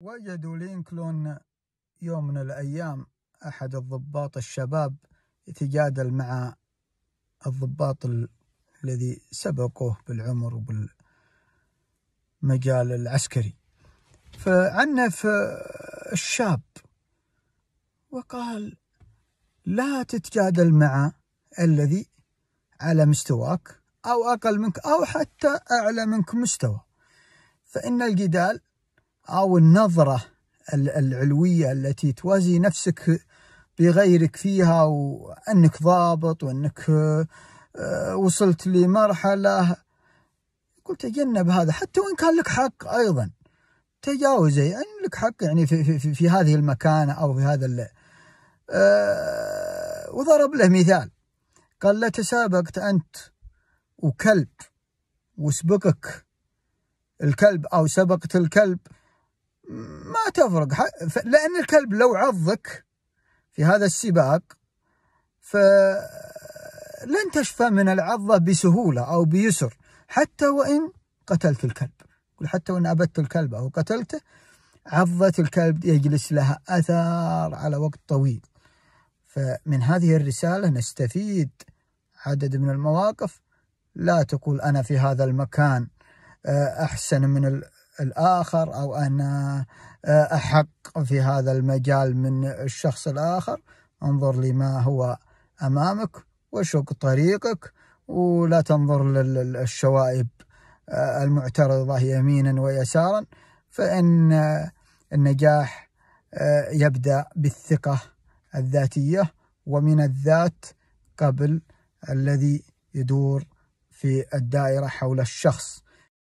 وجدوا لينكلون يوم من الأيام أحد الضباط الشباب يتجادل مع الضباط الذي سبقوه بالعمر وبالمجال العسكري فعنف الشاب وقال لا تتجادل مع الذي على مستواك أو أقل منك أو حتى أعلى منك مستوى فإن الجدال أو النظرة العلوية التي توازي نفسك بغيرك فيها وأنك ضابط وأنك آه، وصلت لمرحلة قلت تجنب هذا حتى وإن كان لك حق أيضا تجاوزه يعني لك حق يعني في, في, في هذه المكانة أو في هذا اللي. آه، وضرب له مثال قال لا تسابقت أنت وكلب وسبقك الكلب أو سبقت الكلب ما تفرق لأن الكلب لو عضك في هذا السباق فلن تشفى من العضة بسهولة أو بيسر حتى وإن قتلت الكلب حتى وإن أبدت الكلب أو قتلته عضة الكلب يجلس لها اثار على وقت طويل فمن هذه الرسالة نستفيد عدد من المواقف لا تقول أنا في هذا المكان آه، أحسن من الآخر أو أنا آه، أحق في هذا المجال من الشخص الآخر انظر لما هو أمامك وشق طريقك ولا تنظر للشوائب آه، المعترضة يمينا ويسارا فإن آه، النجاح يبدأ بالثقة الذاتية ومن الذات قبل الذي يدور في الدائرة حول الشخص